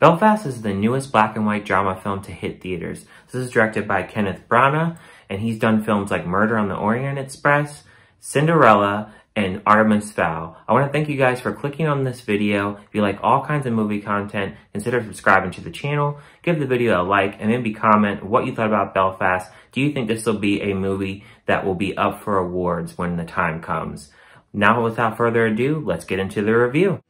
Belfast is the newest black and white drama film to hit theaters. This is directed by Kenneth Branagh, and he's done films like Murder on the Orient Express, Cinderella, and Artemis Fowl. I want to thank you guys for clicking on this video. If you like all kinds of movie content, consider subscribing to the channel, give the video a like, and maybe comment what you thought about Belfast. Do you think this will be a movie that will be up for awards when the time comes? Now, without further ado, let's get into the review.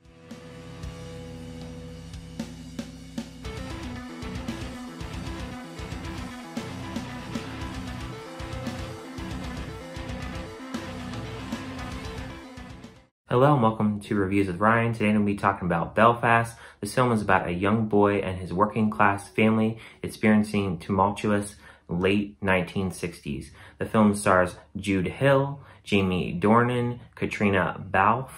Hello and welcome to Reviews with Ryan. Today I'm going to be talking about Belfast. This film is about a young boy and his working class family experiencing tumultuous late 1960s. The film stars Jude Hill, Jamie Dornan, Katrina Balf.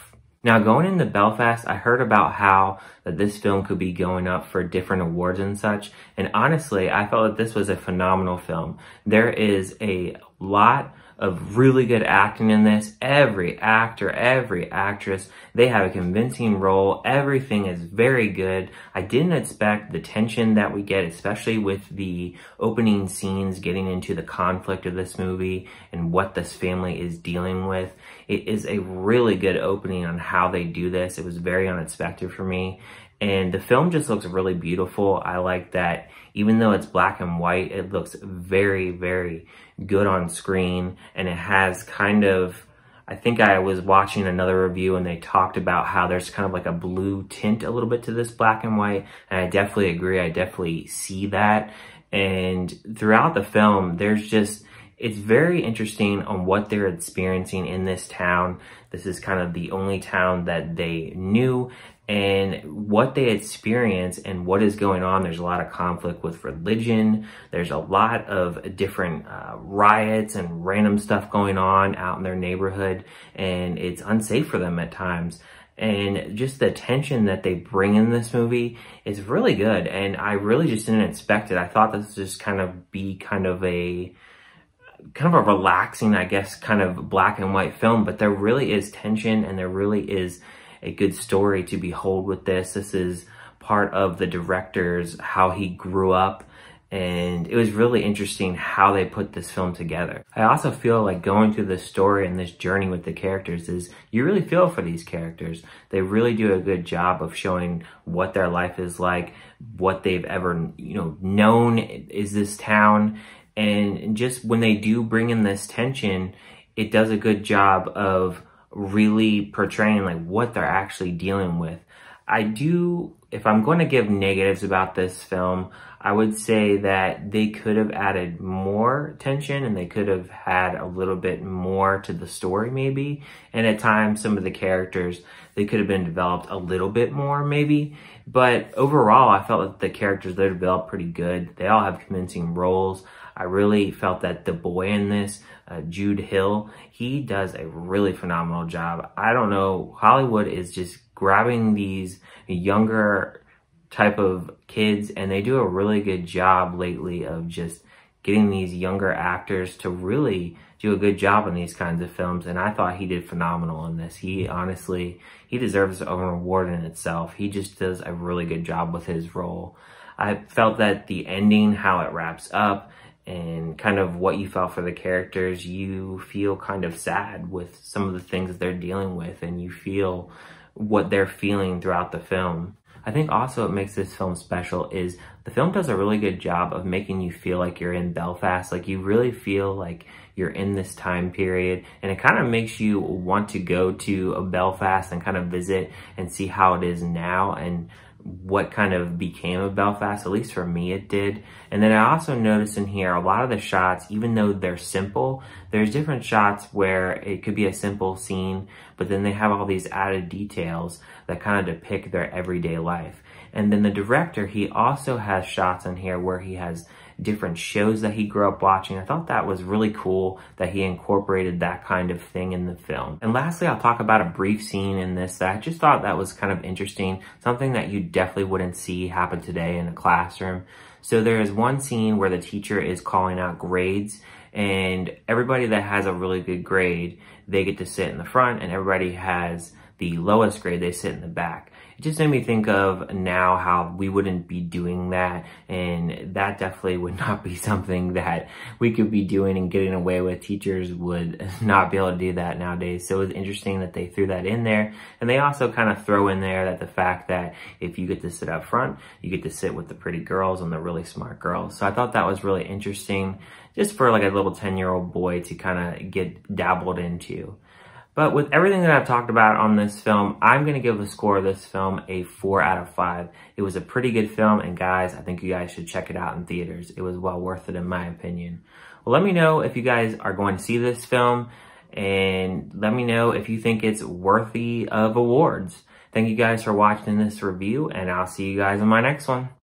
Now going into Belfast, I heard about how that this film could be going up for different awards and such, and honestly, I felt that this was a phenomenal film. There is a lot of really good acting in this. Every actor, every actress, they have a convincing role. Everything is very good. I didn't expect the tension that we get, especially with the opening scenes getting into the conflict of this movie and what this family is dealing with. It is a really good opening on how they do this. It was very unexpected for me. And the film just looks really beautiful. I like that even though it's black and white, it looks very, very good on screen. And it has kind of, I think I was watching another review and they talked about how there's kind of like a blue tint a little bit to this black and white. And I definitely agree. I definitely see that. And throughout the film, there's just, it's very interesting on what they're experiencing in this town. This is kind of the only town that they knew and what they experience and what is going on. There's a lot of conflict with religion. There's a lot of different uh, riots and random stuff going on out in their neighborhood, and it's unsafe for them at times. And just the tension that they bring in this movie is really good. And I really just didn't expect it. I thought this would just kind of be kind of a, kind of a relaxing, I guess, kind of black and white film, but there really is tension and there really is a good story to behold with this. This is part of the director's, how he grew up and it was really interesting how they put this film together. I also feel like going through this story and this journey with the characters is you really feel for these characters. They really do a good job of showing what their life is like, what they've ever, you know, known is this town. And just when they do bring in this tension, it does a good job of really portraying like what they're actually dealing with. I do, if I'm going to give negatives about this film, I would say that they could have added more tension and they could have had a little bit more to the story maybe. And at times, some of the characters, they could have been developed a little bit more maybe. But overall, I felt that the characters, they're developed pretty good. They all have convincing roles. I really felt that the boy in this, uh, Jude Hill, he does a really phenomenal job. I don't know, Hollywood is just grabbing these younger type of kids and they do a really good job lately of just getting these younger actors to really do a good job in these kinds of films and I thought he did phenomenal in this. He honestly, he deserves a reward in itself. He just does a really good job with his role. I felt that the ending, how it wraps up, and kind of what you felt for the characters, you feel kind of sad with some of the things that they're dealing with and you feel what they're feeling throughout the film. I think also what makes this film special is the film does a really good job of making you feel like you're in Belfast. Like you really feel like you're in this time period and it kind of makes you want to go to a Belfast and kind of visit and see how it is now. And what kind of became of Belfast, at least for me it did. And then I also noticed in here a lot of the shots, even though they're simple, there's different shots where it could be a simple scene, but then they have all these added details that kind of depict their everyday life. And then the director, he also has shots in here where he has different shows that he grew up watching. I thought that was really cool that he incorporated that kind of thing in the film. And lastly, I'll talk about a brief scene in this that I just thought that was kind of interesting, something that you definitely wouldn't see happen today in a classroom. So there is one scene where the teacher is calling out grades and everybody that has a really good grade, they get to sit in the front and everybody has the lowest grade, they sit in the back it just made me think of now how we wouldn't be doing that. And that definitely would not be something that we could be doing and getting away with. Teachers would not be able to do that nowadays. So it was interesting that they threw that in there. And they also kind of throw in there that the fact that if you get to sit up front, you get to sit with the pretty girls and the really smart girls. So I thought that was really interesting just for like a little 10 year old boy to kind of get dabbled into. But with everything that I've talked about on this film, I'm going to give the score of this film a 4 out of 5. It was a pretty good film, and guys, I think you guys should check it out in theaters. It was well worth it in my opinion. Well, let me know if you guys are going to see this film, and let me know if you think it's worthy of awards. Thank you guys for watching this review, and I'll see you guys in my next one.